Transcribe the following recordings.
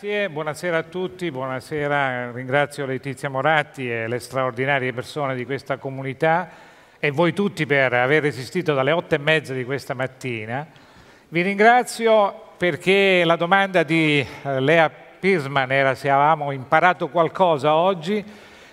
Grazie, buonasera a tutti, buonasera, ringrazio Letizia Moratti e le straordinarie persone di questa comunità e voi tutti per aver resistito dalle otto e mezza di questa mattina. Vi ringrazio perché la domanda di eh, Lea Pisman era se avevamo imparato qualcosa oggi.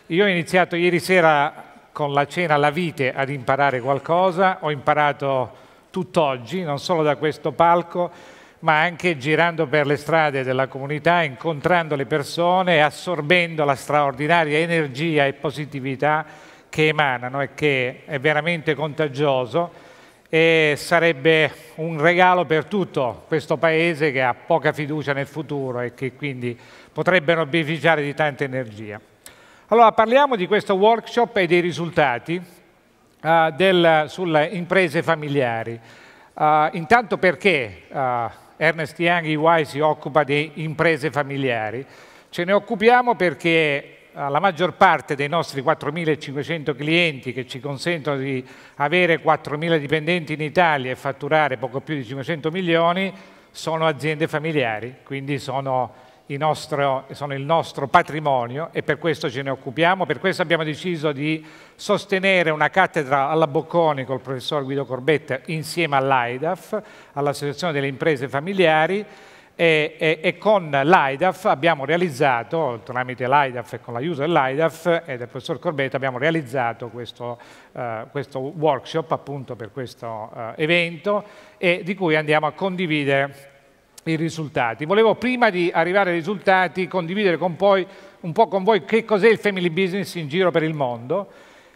Io ho iniziato ieri sera con la cena alla vite ad imparare qualcosa, ho imparato tutt'oggi, non solo da questo palco, ma anche girando per le strade della comunità, incontrando le persone, e assorbendo la straordinaria energia e positività che emanano e che è veramente contagioso e sarebbe un regalo per tutto questo Paese che ha poca fiducia nel futuro e che quindi potrebbero beneficiare di tanta energia. Allora parliamo di questo workshop e dei risultati uh, del, sulle imprese familiari. Uh, intanto perché uh, Ernest Young EY si occupa di imprese familiari. Ce ne occupiamo perché la maggior parte dei nostri 4.500 clienti che ci consentono di avere 4.000 dipendenti in Italia e fatturare poco più di 500 milioni sono aziende familiari, quindi sono nostro, sono il nostro patrimonio e per questo ce ne occupiamo, per questo abbiamo deciso di sostenere una cattedra alla Bocconi col professor Guido Corbetta insieme all'AIDAF, all'Associazione delle Imprese Familiari, e, e, e, con l'AIDAF abbiamo realizzato, tramite l'AIDAF e con l'aiuto dell'AIDAF e del professor Corbetta, abbiamo realizzato questo, uh, questo workshop appunto per questo uh, evento e di cui andiamo a condividere i risultati. Volevo prima di arrivare ai risultati condividere con poi, un po' con voi che cos'è il family business in giro per il mondo.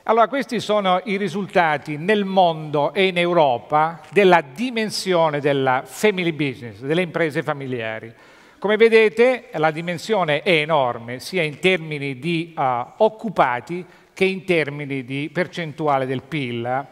Allora, questi sono i risultati nel mondo e in Europa della dimensione della family business, delle imprese familiari. Come vedete la dimensione è enorme, sia in termini di uh, occupati che in termini di percentuale del PIL,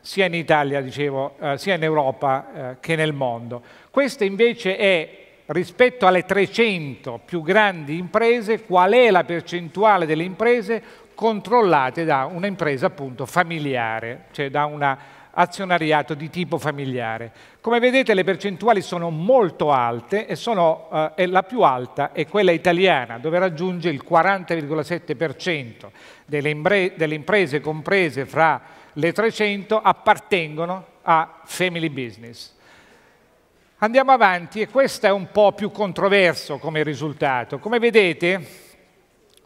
sia in Italia, dicevo, uh, sia in Europa uh, che nel mondo. Questa invece è, rispetto alle 300 più grandi imprese, qual è la percentuale delle imprese controllate da un'impresa appunto familiare, cioè da un azionariato di tipo familiare. Come vedete le percentuali sono molto alte e, sono, eh, la più alta è quella italiana dove raggiunge il 40,7% delle, delle imprese comprese fra le 300 appartengono a family business. Andiamo avanti e questo è un po' più controverso come risultato. Come vedete,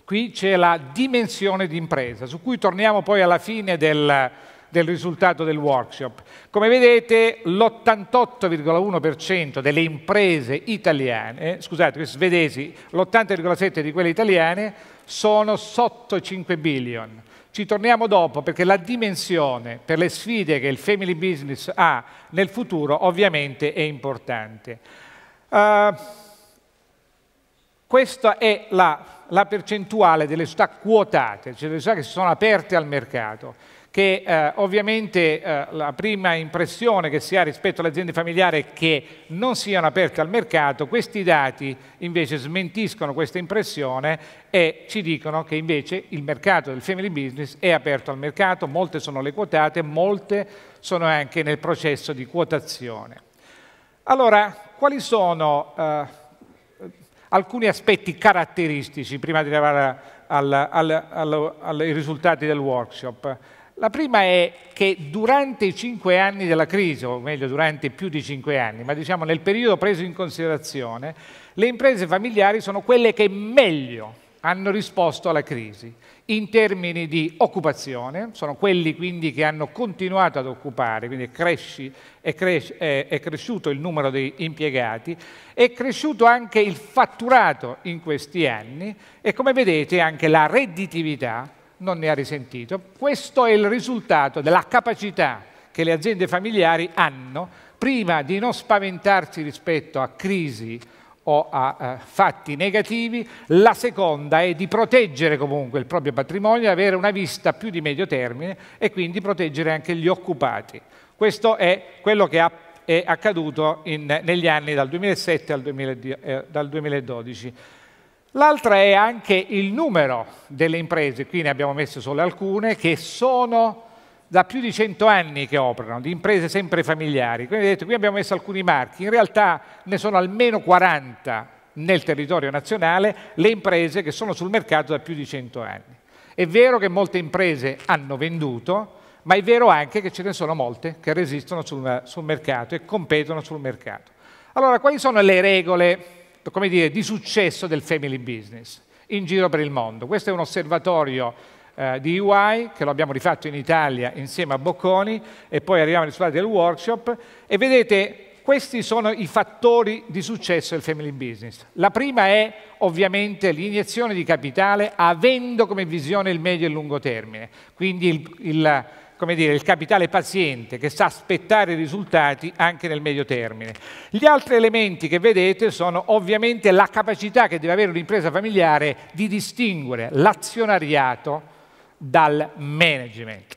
qui c'è la dimensione di impresa, su cui torniamo poi alla fine del, del risultato del workshop. Come vedete, l'88,1% delle imprese italiane, eh, scusate, svedesi, l'80,7% di quelle italiane sono sotto i 5 billion. Ci torniamo dopo perché la dimensione per le sfide che il family business ha nel futuro ovviamente è importante. Uh, questa è la, la percentuale delle società quotate, cioè delle società che si sono aperte al mercato che eh, ovviamente eh, la prima impressione che si ha rispetto alle aziende familiari è che non siano aperte al mercato, questi dati invece smentiscono questa impressione e ci dicono che invece il mercato del family business è aperto al mercato, molte sono le quotate, molte sono anche nel processo di quotazione. Allora, quali sono eh, alcuni aspetti caratteristici, prima di arrivare al, al, al, ai risultati del workshop? La prima è che durante i cinque anni della crisi, o meglio durante più di cinque anni, ma diciamo nel periodo preso in considerazione, le imprese familiari sono quelle che meglio hanno risposto alla crisi in termini di occupazione, sono quelli quindi che hanno continuato ad occupare, quindi cresci, è, cres è, cresciuto il numero di impiegati, è cresciuto anche il fatturato in questi anni e come vedete anche la redditività non ne ha risentito. Questo è il risultato della capacità che le aziende familiari hanno, prima di non spaventarsi rispetto a crisi o a eh, fatti negativi, la seconda è di proteggere comunque il proprio patrimonio, avere una vista più di medio termine e quindi proteggere anche gli occupati. Questo è quello che è accaduto in, negli anni dal 2007 al 2012. L'altra è anche il numero delle imprese, qui ne abbiamo messe solo alcune, che sono da più di 100 anni che operano, di imprese sempre familiari. Quindi vedete, qui abbiamo messo alcuni marchi, in realtà ne sono almeno 40 nel territorio nazionale le imprese che sono sul mercato da più di 100 anni. È vero che molte imprese hanno venduto, ma è vero anche che ce ne sono molte che resistono sul, sul mercato e competono sul mercato. Allora, quali sono le regole come dire, di successo del family business in giro per il mondo. Questo è un osservatorio eh, di UI che lo abbiamo rifatto in Italia insieme a Bocconi e poi arriviamo ai risultati del workshop e vedete questi sono i fattori di successo del family business. La prima è ovviamente l'iniezione di capitale avendo come visione il medio e il lungo termine, quindi il, il come dire, il capitale paziente che sa aspettare i risultati anche nel medio termine. Gli altri elementi che vedete sono ovviamente la capacità che deve avere un'impresa familiare di distinguere l'azionariato dal management.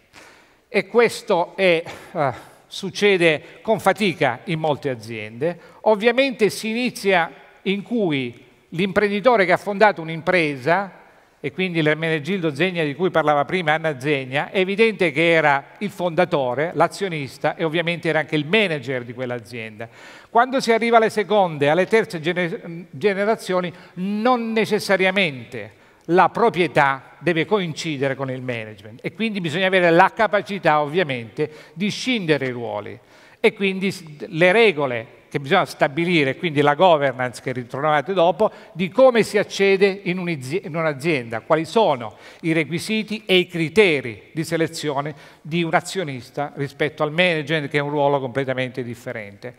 E questo è, eh, succede con fatica in molte aziende. Ovviamente si inizia in cui l'imprenditore che ha fondato un'impresa e quindi l'Ermenegildo Zegna di cui parlava prima Anna Zegna, è evidente che era il fondatore, l'azionista e ovviamente era anche il manager di quell'azienda. Quando si arriva alle seconde, alle terze gener generazioni, non necessariamente la proprietà deve coincidere con il management e quindi bisogna avere la capacità ovviamente di scindere i ruoli e quindi le regole che bisogna stabilire, quindi la governance che ritrovate dopo, di come si accede in un'azienda, quali sono i requisiti e i criteri di selezione di un azionista rispetto al management che è un ruolo completamente differente.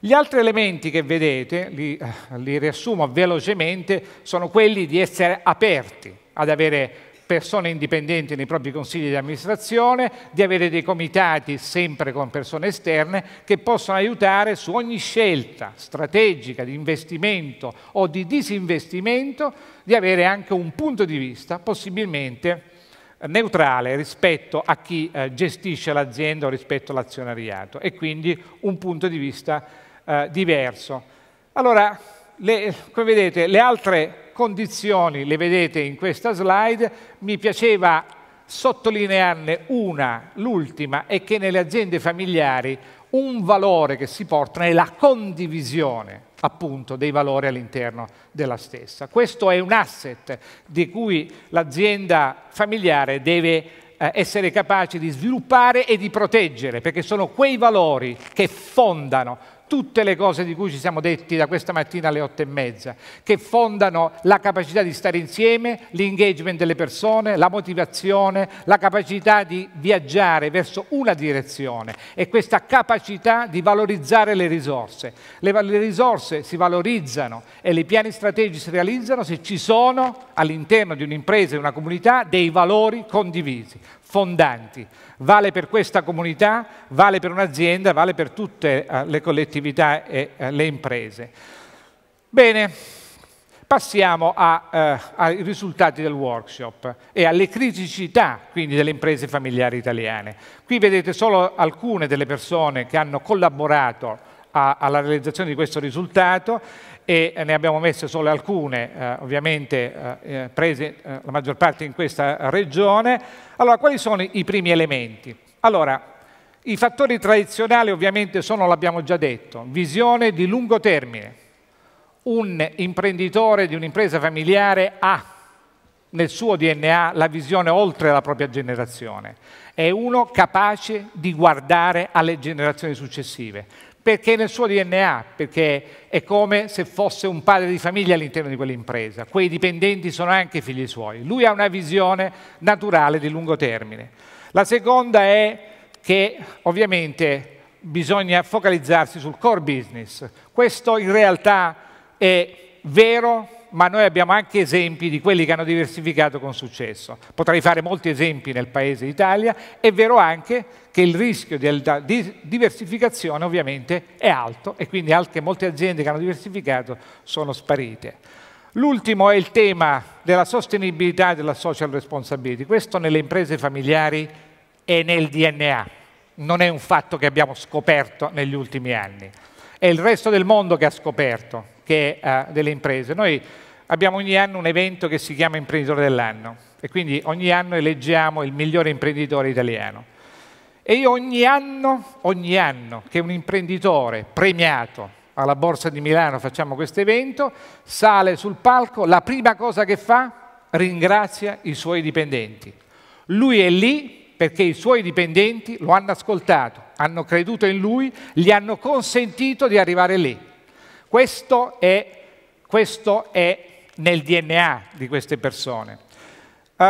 Gli altri elementi che vedete, li, li riassumo velocemente, sono quelli di essere aperti ad avere persone indipendenti nei propri consigli di amministrazione, di avere dei comitati sempre con persone esterne che possono aiutare su ogni scelta strategica di investimento o di disinvestimento, di avere anche un punto di vista possibilmente neutrale rispetto a chi eh, gestisce l'azienda o rispetto all'azionariato e quindi un punto di vista eh, diverso. Allora, le, come vedete, le altre condizioni le vedete in questa slide, mi piaceva sottolinearne una, l'ultima, è che nelle aziende familiari un valore che si porta è la condivisione appunto dei valori all'interno della stessa. Questo è un asset di cui l'azienda familiare deve eh, essere capace di sviluppare e di proteggere, perché sono quei valori che fondano tutte le cose di cui ci siamo detti da questa mattina alle otto e mezza, che fondano la capacità di stare insieme, l'engagement delle persone, la motivazione, la capacità di viaggiare verso una direzione e questa capacità di valorizzare le risorse. Le, le risorse si valorizzano e i piani strategici si realizzano se ci sono all'interno di un'impresa e una comunità dei valori condivisi fondanti. Vale per questa comunità, vale per un'azienda, vale per tutte eh, le collettività e eh, le imprese. Bene, passiamo a, eh, ai risultati del workshop e alle criticità quindi, delle imprese familiari italiane. Qui vedete solo alcune delle persone che hanno collaborato a, alla realizzazione di questo risultato e ne abbiamo messe solo alcune, eh, ovviamente eh, eh, prese eh, la maggior parte in questa regione. Allora, quali sono i primi elementi? Allora, i fattori tradizionali ovviamente sono, l'abbiamo già detto, visione di lungo termine. Un imprenditore di un'impresa familiare ha nel suo DNA la visione oltre la propria generazione. È uno capace di guardare alle generazioni successive perché è nel suo DNA, perché è come se fosse un padre di famiglia all'interno di quell'impresa. Quei dipendenti sono anche figli suoi. Lui ha una visione naturale di lungo termine. La seconda è che ovviamente bisogna focalizzarsi sul core business. Questo in realtà è vero ma noi abbiamo anche esempi di quelli che hanno diversificato con successo. Potrei fare molti esempi nel paese Italia, è vero anche che il rischio di diversificazione ovviamente è alto e quindi anche molte aziende che hanno diversificato sono sparite. L'ultimo è il tema della sostenibilità e della social responsibility. Questo nelle imprese familiari è nel DNA, non è un fatto che abbiamo scoperto negli ultimi anni. È il resto del mondo che ha scoperto, che è eh, delle imprese. Noi abbiamo ogni anno un evento che si chiama Imprenditore dell'anno e quindi ogni anno eleggiamo il migliore imprenditore italiano. E io ogni anno, ogni anno che un imprenditore premiato alla Borsa di Milano facciamo questo evento, sale sul palco, la prima cosa che fa ringrazia i suoi dipendenti. Lui è lì perché i suoi dipendenti lo hanno ascoltato, hanno creduto in lui, gli hanno consentito di arrivare lì. Questo è, questo è nel DNA di queste persone. Uh,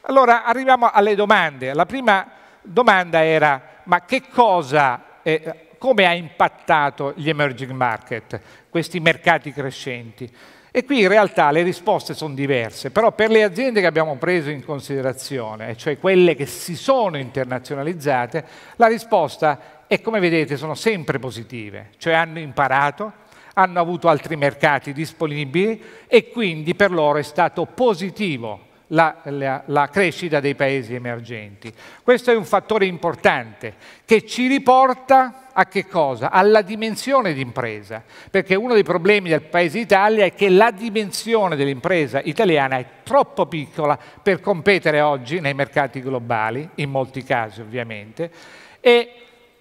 allora arriviamo alle domande. La prima domanda era ma che cosa, eh, come ha impattato gli emerging market, questi mercati crescenti? E qui in realtà le risposte sono diverse, però per le aziende che abbiamo preso in considerazione, cioè quelle che si sono internazionalizzate, la risposta è, come vedete, sono sempre positive, cioè hanno imparato, hanno avuto altri mercati disponibili e quindi per loro è stato positivo la, la, la, crescita dei paesi emergenti. Questo è un fattore importante che ci riporta a che cosa? Alla dimensione d'impresa, perché uno dei problemi del paese Italia è che la dimensione dell'impresa italiana è troppo piccola per competere oggi nei mercati globali, in molti casi ovviamente, e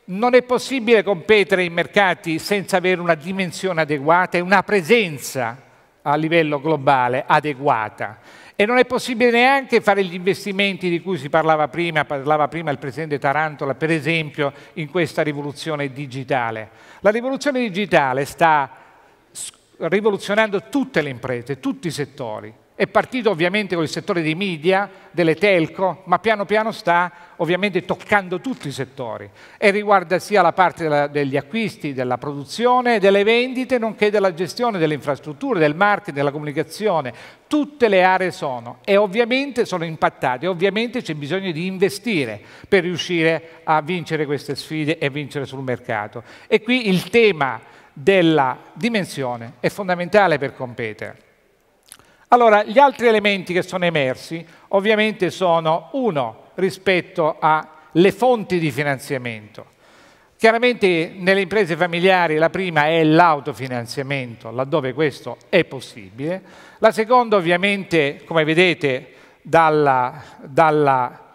non è possibile competere in mercati senza avere una dimensione adeguata e una presenza a livello globale adeguata. E non è possibile neanche fare gli investimenti di cui si parlava prima, parlava prima il Presidente Tarantola, per esempio, in questa rivoluzione digitale. La rivoluzione digitale sta rivoluzionando tutte le imprese, tutti i settori. È partito ovviamente con il settore dei media, delle telco, ma piano piano sta ovviamente toccando tutti i settori e riguarda sia la parte della, degli acquisti, della produzione, delle vendite, nonché della gestione delle infrastrutture, del marketing, della comunicazione. Tutte le aree sono e ovviamente sono impattate, ovviamente c'è bisogno di investire per riuscire a vincere queste sfide e vincere sul mercato. E qui il tema della dimensione è fondamentale per competere. Allora, gli altri elementi che sono emersi ovviamente sono uno rispetto alle fonti di finanziamento. Chiaramente nelle imprese familiari la prima è l'autofinanziamento, laddove questo è possibile. La seconda ovviamente, come vedete dalla, dalla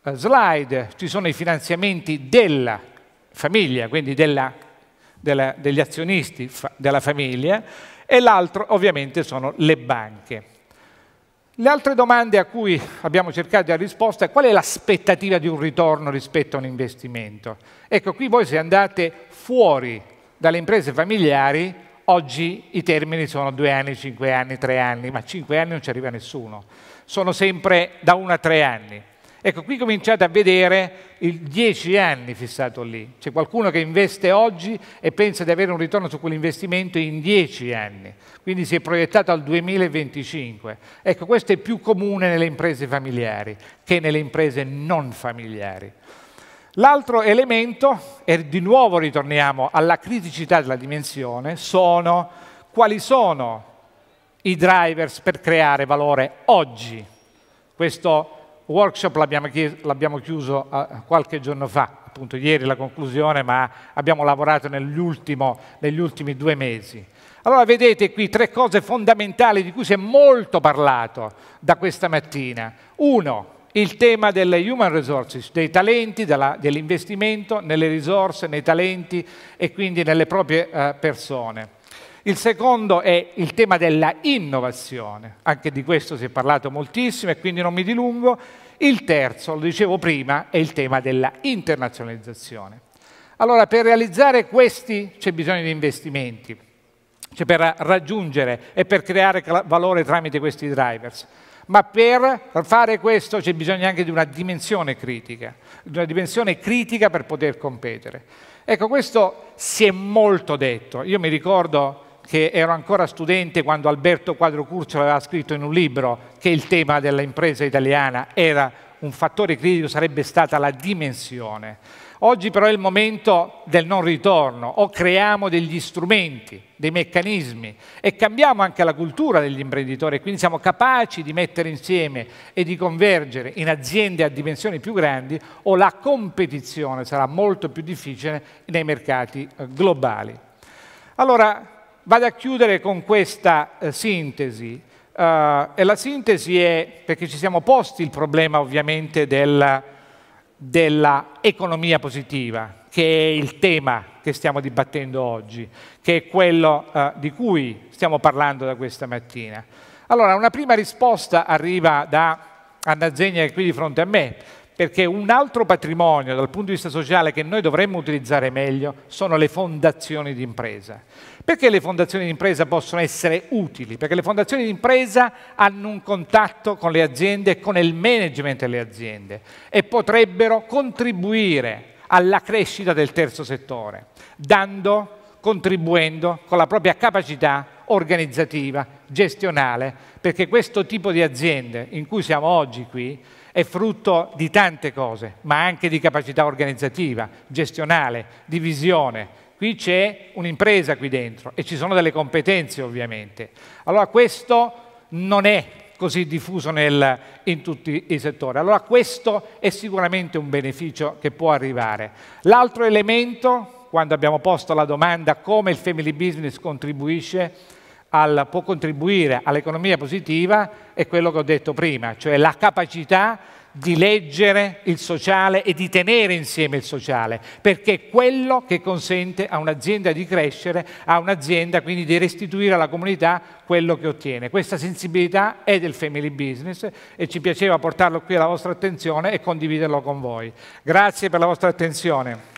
eh, slide, ci sono i finanziamenti della famiglia, quindi della della, degli azionisti fa, della famiglia e l'altro ovviamente sono le banche. Le altre domande a cui abbiamo cercato di dare risposta è qual è l'aspettativa di un ritorno rispetto a un investimento. Ecco, qui voi se andate fuori dalle imprese familiari, oggi i termini sono due anni, cinque anni, tre anni, ma cinque anni non ci arriva nessuno. Sono sempre da uno a tre anni. Ecco, qui cominciate a vedere i 10 anni fissato lì. C'è qualcuno che investe oggi e pensa di avere un ritorno su quell'investimento in 10 anni, quindi si è proiettato al 2025. Ecco, questo è più comune nelle imprese familiari che nelle imprese non familiari. L'altro elemento, e di nuovo ritorniamo alla criticità della dimensione, sono quali sono i drivers per creare valore oggi. Questo workshop l'abbiamo chiuso eh, qualche giorno fa, appunto ieri la conclusione, ma abbiamo lavorato negli ultimi due mesi. Allora vedete qui tre cose fondamentali di cui si è molto parlato da questa mattina. Uno, il tema delle human resources, dei talenti, dell'investimento nelle risorse, nei talenti e quindi nelle proprie eh, persone. Il secondo è il tema della innovazione, anche di questo si è parlato moltissimo e quindi non mi dilungo. Il terzo, lo dicevo prima, è il tema della internazionalizzazione. Allora, per realizzare questi c'è bisogno di investimenti, cioè per raggiungere e per creare valore tramite questi drivers. Ma per fare questo c'è bisogno anche di una dimensione critica, di una dimensione critica per poter competere. Ecco, questo si è molto detto. Io mi ricordo che ero ancora studente quando Alberto Quadro Curcio aveva scritto in un libro che il tema dell'impresa italiana era un fattore critico, sarebbe stata la dimensione. Oggi però è il momento del non ritorno, o creiamo degli strumenti, dei meccanismi e cambiamo anche la cultura degli imprenditori, quindi siamo capaci di mettere insieme e di convergere in aziende a dimensioni più grandi o la competizione sarà molto più difficile nei mercati eh, globali. Allora, Vado a chiudere con questa eh, sintesi. Uh, e la sintesi è, perché ci siamo posti il problema ovviamente della, della economia positiva, che è il tema che stiamo dibattendo oggi, che è quello eh, di cui stiamo parlando da questa mattina. Allora, una prima risposta arriva da Anna Zegna che è qui di fronte a me perché un altro patrimonio dal punto di vista sociale che noi dovremmo utilizzare meglio sono le fondazioni di impresa. Perché le fondazioni di impresa possono essere utili? Perché le fondazioni di impresa hanno un contatto con le aziende e con il management delle aziende e potrebbero contribuire alla crescita del terzo settore, dando, contribuendo con la propria capacità organizzativa, gestionale, perché questo tipo di aziende in cui siamo oggi qui è frutto di tante cose, ma anche di capacità organizzativa, gestionale, di visione. Qui c'è un'impresa qui dentro e ci sono delle competenze ovviamente. Allora questo non è così diffuso nel, in tutti i settori. Allora questo è sicuramente un beneficio che può arrivare. L'altro elemento, quando abbiamo posto la domanda come il family business contribuisce al, può contribuire all'economia positiva è quello che ho detto prima, cioè la capacità di leggere il sociale e di tenere insieme il sociale, perché è quello che consente a un'azienda di crescere, a un'azienda quindi di restituire alla comunità quello che ottiene. Questa sensibilità è del family business e ci piaceva portarlo qui alla vostra attenzione e condividerlo con voi. Grazie per la vostra attenzione.